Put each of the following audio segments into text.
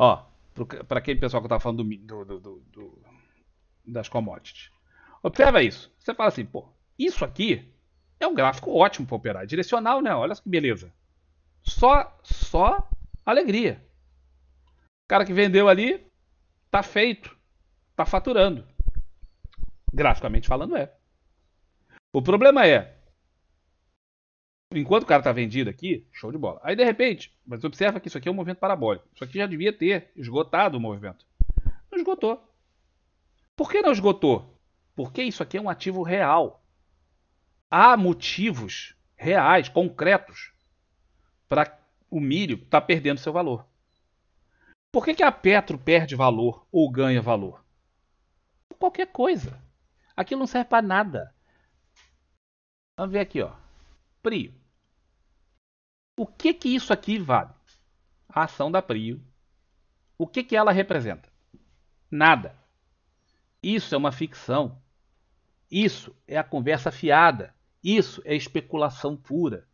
Ó, para aquele pessoal que estava falando do, do, do, das commodities. Observa isso. Você fala assim, pô, isso aqui é um gráfico ótimo para operar. Direcional, né? Olha que beleza. Só, só alegria. O cara que vendeu ali, tá feito. Tá faturando. Graficamente falando, é. O problema é, Enquanto o cara está vendido aqui, show de bola. Aí de repente, mas observa que isso aqui é um movimento parabólico. Isso aqui já devia ter esgotado o movimento. Não esgotou. Por que não esgotou? Porque isso aqui é um ativo real. Há motivos reais, concretos, para o milho estar tá perdendo seu valor. Por que, que a Petro perde valor ou ganha valor? Por qualquer coisa. Aquilo não serve para nada. Vamos ver aqui, ó. Pri, o que que isso aqui vale? A ação da PRIO. O que que ela representa? Nada. Isso é uma ficção. Isso é a conversa fiada. Isso é especulação pura.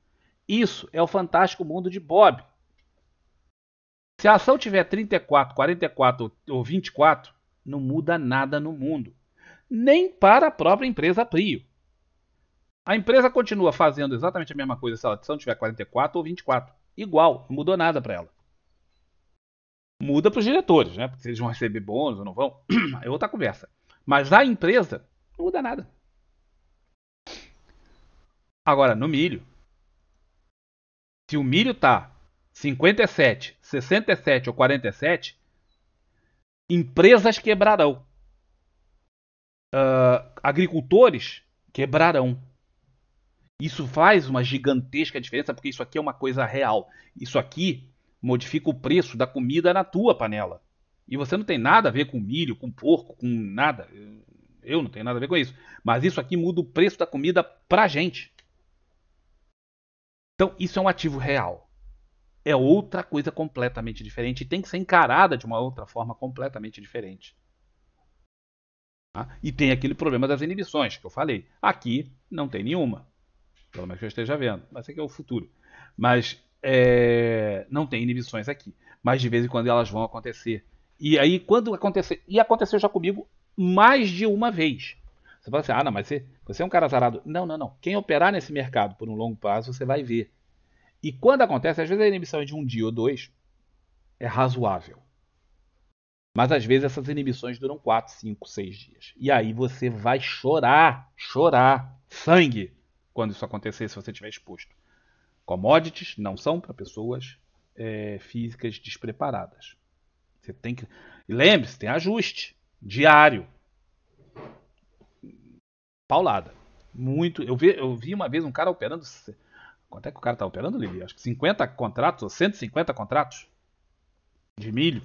Isso é o fantástico mundo de Bob. Se a ação tiver 34, 44 ou 24, não muda nada no mundo, nem para a própria empresa Prio. A empresa continua fazendo exatamente a mesma coisa se ela se tiver 44 ou 24. Igual, não mudou nada para ela. Muda para os diretores, né? Porque eles vão receber bônus ou não vão, é outra conversa. Mas a empresa, não muda nada. Agora, no milho. Se o milho tá 57, 67 ou 47, empresas quebrarão. Uh, agricultores quebrarão. Isso faz uma gigantesca diferença porque isso aqui é uma coisa real. Isso aqui modifica o preço da comida na tua panela. E você não tem nada a ver com milho, com porco, com nada. Eu não tenho nada a ver com isso. Mas isso aqui muda o preço da comida pra gente. Então, isso é um ativo real. É outra coisa completamente diferente e tem que ser encarada de uma outra forma completamente diferente. Tá? E tem aquele problema das inibições que eu falei. Aqui não tem nenhuma pelo menos que eu esteja vendo. Mas aqui é o futuro. Mas é, não tem inibições aqui. Mas de vez em quando elas vão acontecer. E aí, quando acontecer. E aconteceu já comigo mais de uma vez. Você fala assim: ah, não, mas você, você é um cara azarado. Não, não, não. Quem operar nesse mercado por um longo prazo, você vai ver. E quando acontece, às vezes a inibição é de um dia ou dois, é razoável. Mas às vezes essas inibições duram quatro, cinco, seis dias. E aí você vai chorar, chorar, sangue, quando isso acontecer, se você estiver exposto. Commodities não são para pessoas é, físicas despreparadas. Você tem que. E lembre-se, tem ajuste diário. Paulada. Muito. Eu vi, eu vi uma vez um cara operando. Quanto é que o cara está operando, Lili? Acho que 50 contratos ou 150 contratos de milho.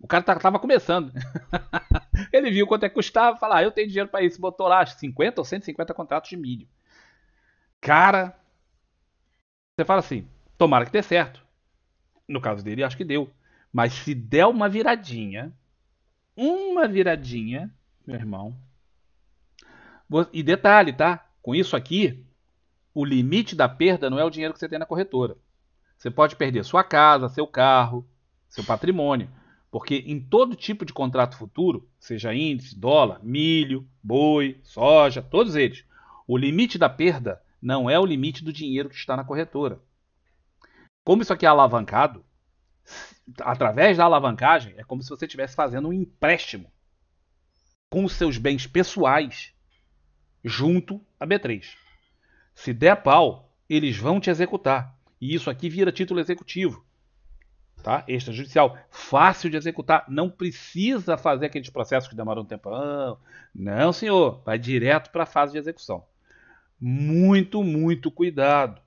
O cara estava tá, começando. Ele viu quanto é que custava, falou: ah, eu tenho dinheiro para isso. Botou lá 50 ou 150 contratos de milho cara. Você fala assim, tomara que dê certo. No caso dele, acho que deu. Mas se der uma viradinha, uma viradinha, meu irmão. E detalhe, tá? Com isso aqui, o limite da perda não é o dinheiro que você tem na corretora. Você pode perder sua casa, seu carro, seu patrimônio. Porque em todo tipo de contrato futuro, seja índice, dólar, milho, boi, soja, todos eles, o limite da perda não é o limite do dinheiro que está na corretora. Como isso aqui é alavancado, através da alavancagem, é como se você estivesse fazendo um empréstimo com os seus bens pessoais junto à B3. Se der pau, eles vão te executar. E isso aqui vira título executivo. Tá? Extrajudicial. Fácil de executar. Não precisa fazer aqueles processos que demoram um tempão. Não, senhor. Vai direto para a fase de execução muito, muito cuidado.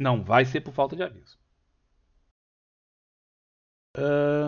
Não vai ser por falta de aviso. Uh...